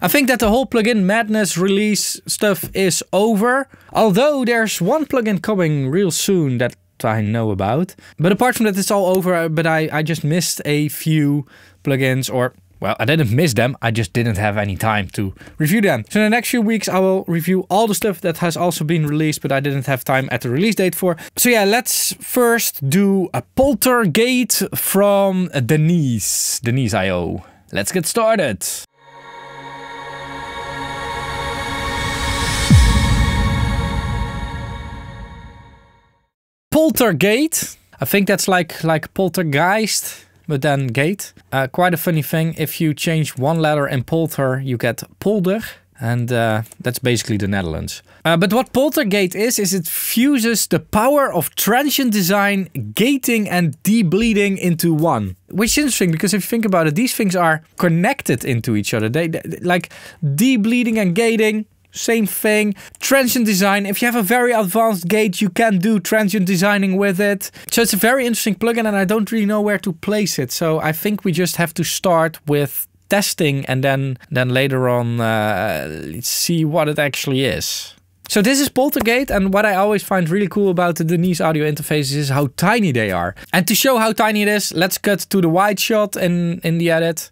I think that the whole plugin madness release stuff is over. Although there's one plugin coming real soon that I know about. But apart from that, it's all over. But I, I just missed a few plugins or well, I didn't miss them, I just didn't have any time to review them. So in the next few weeks I will review all the stuff that has also been released but I didn't have time at the release date for. So yeah, let's first do a Poltergate from Denise, Denise.io. Let's get started. Poltergate. I think that's like, like Poltergeist, but then gate. Uh, quite a funny thing, if you change one letter in Polter, you get Polder. And uh, that's basically the Netherlands. Uh, but what Poltergate is, is it fuses the power of transient design, gating, and debleeding into one. Which is interesting because if you think about it, these things are connected into each other. They, they like debleeding and gating same thing. Transient design, if you have a very advanced gate, you can do transient designing with it. So it's a very interesting plugin and I don't really know where to place it. So I think we just have to start with testing and then, then later on uh, see what it actually is. So this is Poltergate, and what I always find really cool about the Denise audio interfaces is how tiny they are. And to show how tiny it is, let's cut to the wide shot in, in the edit.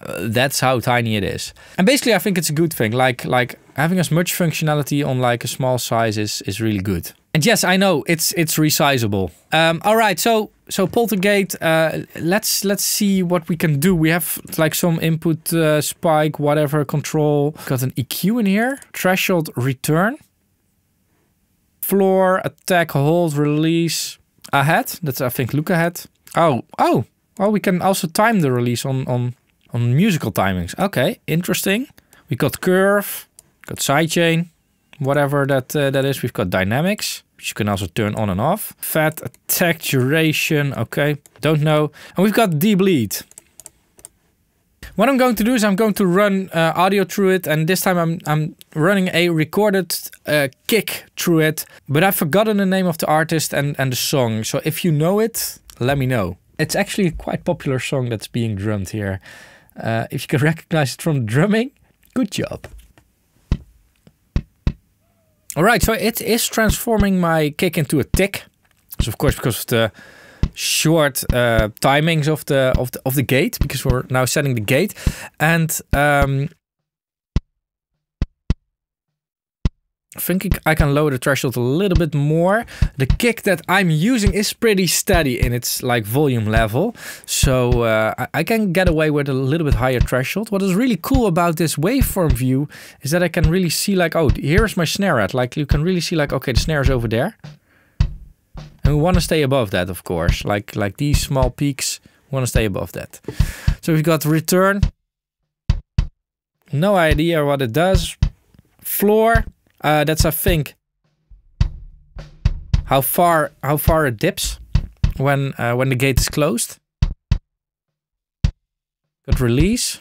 Uh, that's how tiny it is. And basically, I think it's a good thing. Like, like having as much functionality on like a small size is, is really good. And yes, I know it's it's resizable. Um, all right, so so Poltergate, uh, let's let's see what we can do. We have like some input uh, spike, whatever control. Got an EQ in here. Threshold return. Floor attack hold release ahead. That's I think look ahead. Oh oh oh, we can also time the release on on on musical timings. Okay, interesting. We got curve. Got sidechain, whatever that uh, that is. We've got dynamics, which you can also turn on and off. Fat attack duration, okay, don't know. And we've got debleed. What I'm going to do is I'm going to run uh, audio through it, and this time I'm I'm running a recorded uh, kick through it. But I've forgotten the name of the artist and and the song. So if you know it, let me know. It's actually a quite popular song that's being drummed here. Uh, if you can recognize it from drumming, good job. All right, so it is transforming my kick into a tick. So of course, because of the short uh, timings of the, of the of the gate, because we're now setting the gate, and um, think I can lower the threshold a little bit more. The kick that I'm using is pretty steady in its like volume level. So uh, I can get away with a little bit higher threshold. What is really cool about this waveform view is that I can really see like, oh, here's my snare at. Like you can really see like, okay, the snare is over there. And we want to stay above that, of course. Like, like these small peaks, we want to stay above that. So we've got return. No idea what it does. Floor, uh, that's I think how far how far it dips when uh, when the gate is closed. Good release.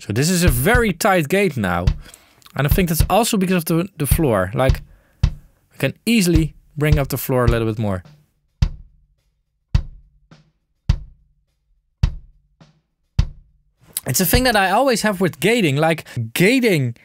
So this is a very tight gate now. And I think that's also because of the, the floor. Like, I can easily bring up the floor a little bit more. It's a thing that I always have with gating, like gating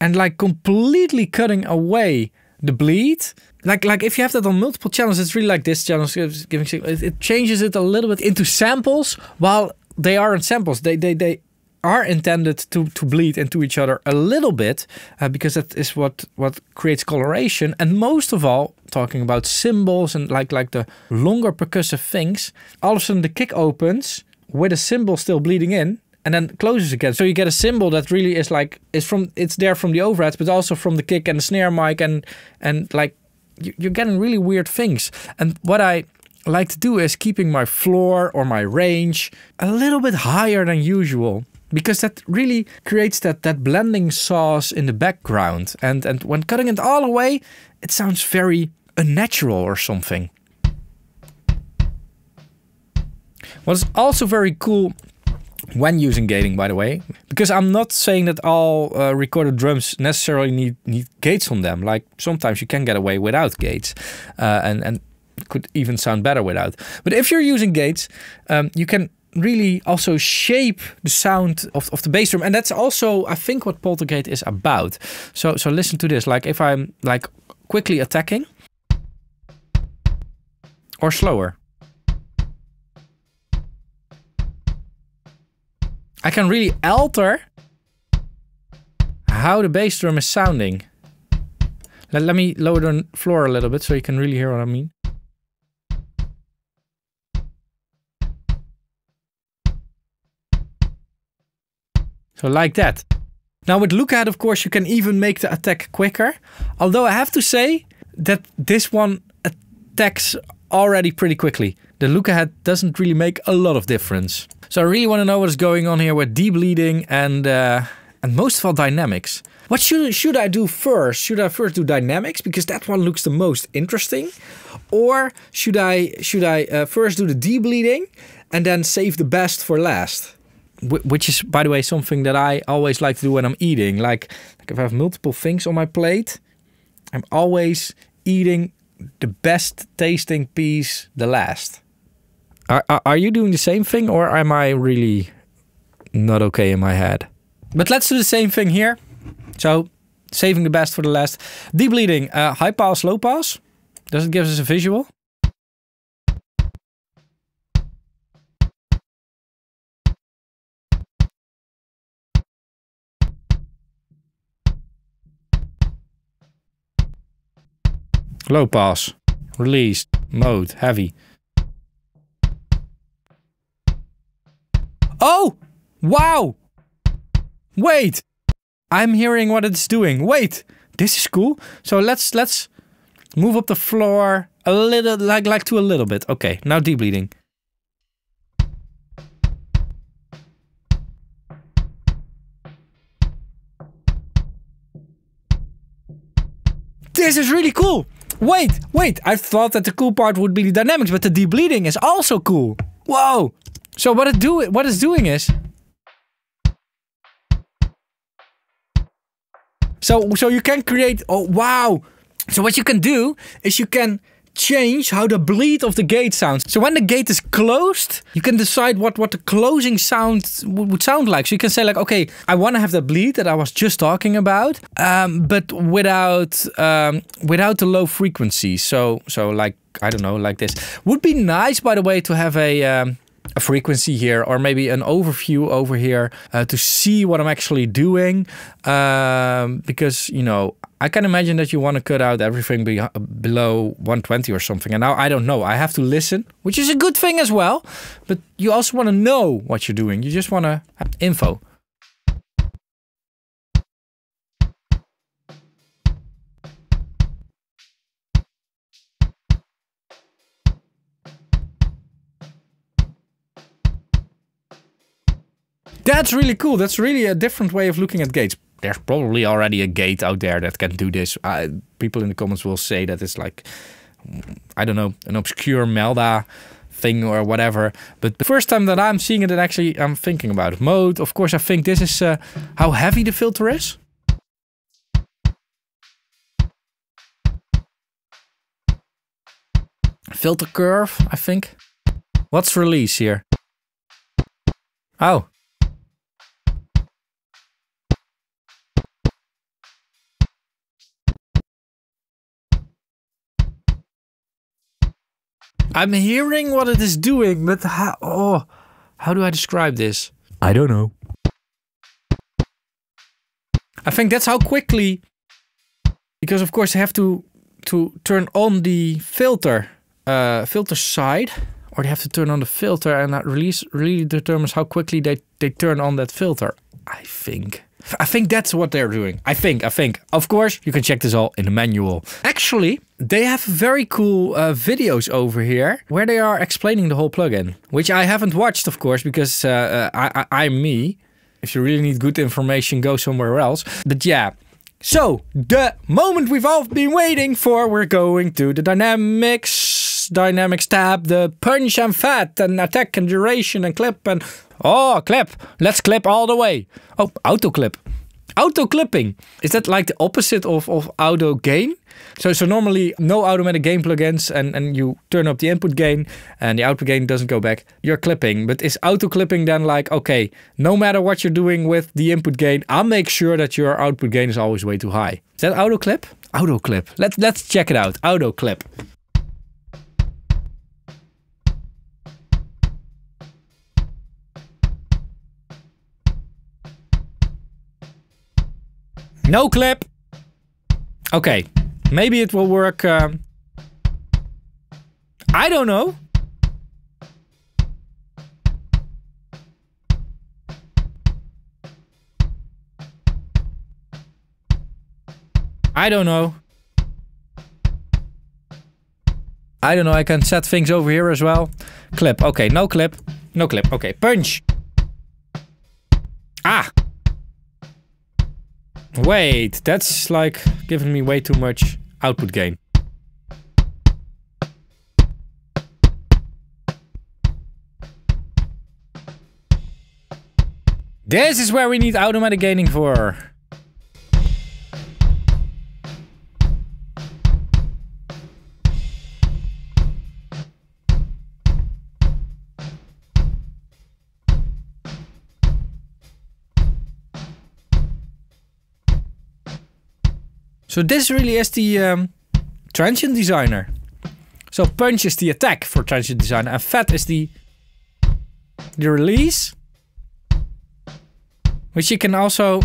and like completely cutting away the bleed. Like like if you have that on multiple channels, it's really like this channel giving it, it changes it a little bit into samples while they aren't samples. They they they are intended to, to bleed into each other a little bit uh, because that is what, what creates coloration. And most of all, talking about symbols and like, like the longer percussive things, all of a sudden the kick opens with a symbol still bleeding in and then closes again. So you get a symbol that really is like it's from it's there from the overheads, but also from the kick and the snare mic and and like you, are getting really weird things. And what I like to do is keeping my floor or my range a little bit higher than usual because that really creates that, that blending sauce in the background. And, and when cutting it all away, it sounds very unnatural or something. What's also very cool when using gating, by the way, because I'm not saying that all uh, recorded drums necessarily need, need gates on them. Like sometimes you can get away without gates uh, and, and could even sound better without. But if you're using gates, um, you can really also shape the sound of, of the bass drum. And that's also, I think, what Poltergate is about. So, so listen to this. Like if I'm like quickly attacking or slower. I can really alter how the bass drum is sounding. Let, let me lower the floor a little bit so you can really hear what I mean. So like that. Now with Lookout, of course, you can even make the attack quicker. Although I have to say that this one attacks already pretty quickly. The Lookout doesn't really make a lot of difference. So I really want to know what is going on here with deep bleeding and uh, and most of all dynamics. What should should I do first? Should I first do dynamics because that one looks the most interesting, or should I should I uh, first do the deep bleeding and then save the best for last? which is, by the way, something that I always like to do when I'm eating. Like, like if I have multiple things on my plate, I'm always eating the best tasting piece the last. Are, are you doing the same thing or am I really not okay in my head? But let's do the same thing here. So, saving the best for the last. Deep bleeding, uh, high pass, low pass. Does it give us a visual? Low pass. Release. Mode. Heavy. Oh! Wow! Wait! I'm hearing what it's doing. Wait! This is cool. So let's let's move up the floor a little like like to a little bit. Okay, now deep bleeding. This is really cool! Wait, wait, I thought that the cool part would be the dynamics, but the debleeding is also cool. Whoa! So what it do what it's doing is So so you can create oh wow. So what you can do is you can change how the bleed of the gate sounds. So when the gate is closed, you can decide what, what the closing sound would sound like. So you can say like, okay, I want to have the bleed that I was just talking about, um, but without um, without the low frequency. So so like, I don't know, like this. Would be nice, by the way, to have a... Um, a frequency here or maybe an overview over here uh, to see what I'm actually doing um, because you know I can imagine that you want to cut out everything be uh, below 120 or something. And now I don't know. I have to listen, which is a good thing as well. But you also want to know what you're doing. You just want to have info. That's really cool. That's really a different way of looking at gates. There's probably already a gate out there that can do this. Uh, people in the comments will say that it's like, I don't know, an obscure Melda thing or whatever. But the first time that I'm seeing it, and actually I'm thinking about it. Mode, of course, I think this is uh, how heavy the filter is. Filter curve, I think. What's release here? Oh, I'm hearing what it is doing, but how, oh, how do I describe this? I don't know. I think that's how quickly, because of course I have to to turn on the filter, uh, filter side, or they have to turn on the filter, and that release really determines how quickly they they turn on that filter. I think. I think that's what they're doing. I think. I think. Of course, you can check this all in the manual. Actually, they have very cool uh, videos over here where they are explaining the whole plugin, which I haven't watched, of course, because uh, uh, I, I, I'm me. If you really need good information, go somewhere else. But yeah. So, the moment we've all been waiting for, we're going to the dynamics, dynamics tab, the punch and fat, and attack and duration and clip and... Oh, clip! Let's clip all the way! Oh, auto clip. Auto clipping. Is that like the opposite of, of auto gain? So, so normally no automatic gain plugins and, and you turn up the input gain and the output gain doesn't go back. You're clipping. But is auto clipping then like, okay, no matter what you're doing with the input gain, I'll make sure that your output gain is always way too high. Is that auto clip? Auto clip. Let's, let's check it out. Auto clip. No clip! Okay, maybe it will work. Um, I don't know. I don't know. I don't know, I can set things over here as well. Clip, okay, no clip. No clip, okay. Punch! Wait, that's like giving me way too much output gain. This is where we need automatic gaining for. So this really is the um, transient designer. So punch is the attack for transient designer and fat is the the release. Which you can also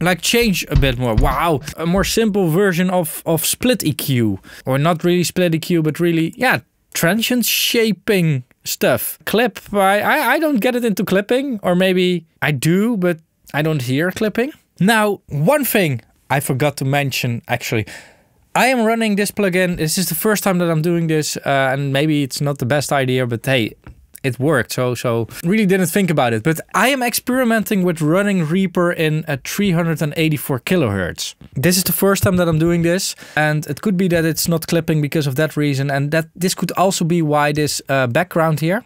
like change a bit more. Wow, a more simple version of, of split EQ. Or not really split EQ, but really, yeah, transient shaping stuff. Clip, I, I, I don't get it into clipping, or maybe I do, but I don't hear clipping. Now, one thing I forgot to mention actually. I am running this plugin. This is the first time that I'm doing this, uh, and maybe it's not the best idea, but hey, it worked. So, so really didn't think about it. But I am experimenting with running Reaper in a 384 kilohertz. This is the first time that I'm doing this, and it could be that it's not clipping because of that reason, and that this could also be why this uh, background here.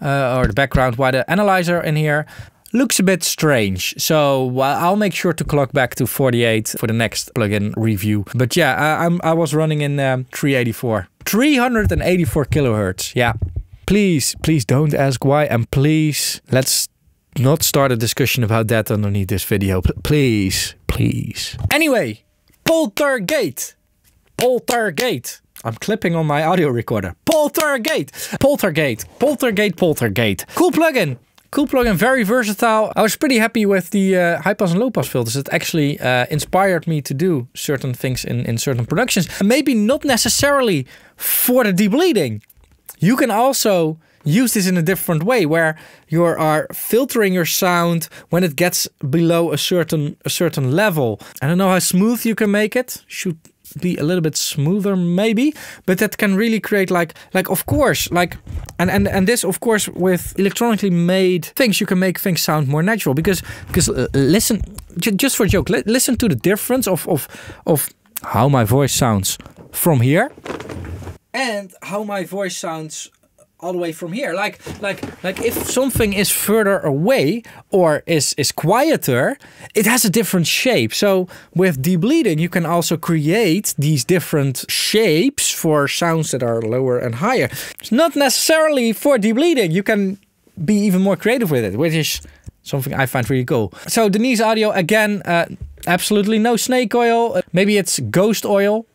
Uh, or the background, why the analyzer in here looks a bit strange. So I'll make sure to clock back to 48 for the next plugin review. But yeah, I, am I was running in um, 384. 384 kilohertz. Yeah. Please, please don't ask why. And please, let's not start a discussion about that underneath this video. please, please. Anyway, Poltergate. Poltergate. I'm clipping on my audio recorder. Poltergate. Poltergate. Poltergate. Poltergate. Cool plugin. Cool plugin, very versatile. I was pretty happy with the uh, high pass and low pass filters. It actually uh, inspired me to do certain things in, in certain productions. And maybe not necessarily for the debleeding. You can also use this in a different way where you are filtering your sound when it gets below a certain a certain level. I don't know how smooth you can make it. Should be a little bit smoother maybe but that can really create like like of course like and and and this of course with electronically made things you can make things sound more natural because because uh, listen just for a joke listen to the difference of of of how my voice sounds from here and how my voice sounds all the way from here. Like like like if something is further away or is is quieter, it has a different shape. So with deep bleeding, you can also create these different shapes for sounds that are lower and higher. It's not necessarily for deep bleeding. You can be even more creative with it, which is something I find really cool. So Denise Audio again, uh, absolutely no snake oil. Maybe it's ghost oil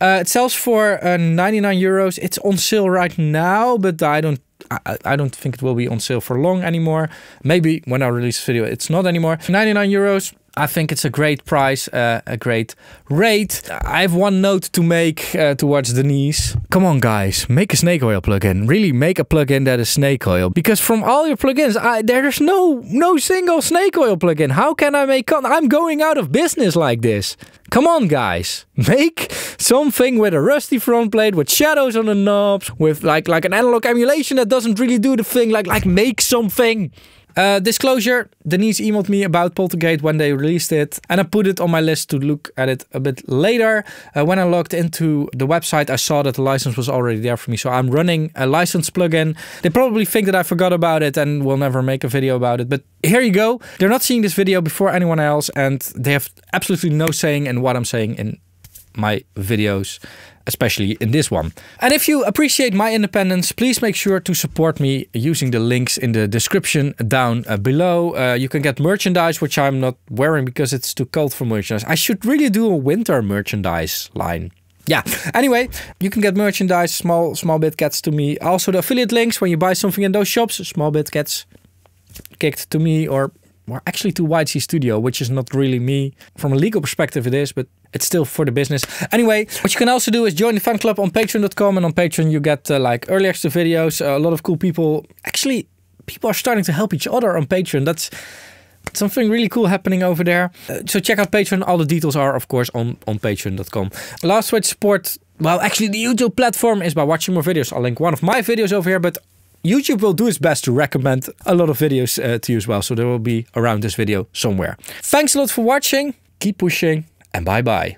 uh, eh, it sells for uh, eh, 99 euros. It's on sale right now, but I don't I, I, don't think it will be on sale for long anymore. Maybe when I release this video, it's not anymore. 99 euros. I think it's a great price, uh, a great rate. I have one note to make uh, towards Denise. Come on, guys, make a snake oil plugin. Really, make a plugin that is snake oil. Because from all your plugins, I, there's no no single snake oil plugin. How can I make? Con I'm going out of business like this. Come on, guys, make something with a rusty front plate, with shadows on the knobs, with like like an analog emulation that doesn't really do the thing. Like like make something. Uh, disclosure, Denise emailed me about Poltergate when they released it, and I put it on my list to look at it a bit later. Uh, when I logged into the website, I saw that the license was already there for me, so I'm running a license plugin. They probably think that I forgot about it and will never make a video about it, but here you go. They're not seeing this video before anyone else, and they have absolutely no saying in what I'm saying in my videos, especially in this one. And if you appreciate my independence, please make sure to support me using the links in the description down uh, below. Uh, you can get merchandise, which I'm not wearing because it's too cold for merchandise. I should really do a winter merchandise line yeah anyway you can get merchandise small small bit gets to me also the affiliate links when you buy something in those shops small bit gets kicked to me or or actually to YG Studio, which is not really me. From a legal perspective, it is, but it's still for the business. Anyway, what you can also do is join the fan club on patreon.com. And on Patreon, you get uh, like early extra videos, uh, a lot of cool people. Actually, people are starting to help each other on Patreon. That's something really cool happening over there. Uh, so check out Patreon. All the details are, of course, on, on patreon.com. Last way to support, well, actually, the usual platform is by watching more videos. I'll link one of my videos over here, but YouTube will do its best to recommend a lot of videos uh, to you as well. So there will be around this video somewhere. Thanks a lot for watching. Keep pushing and bye bye.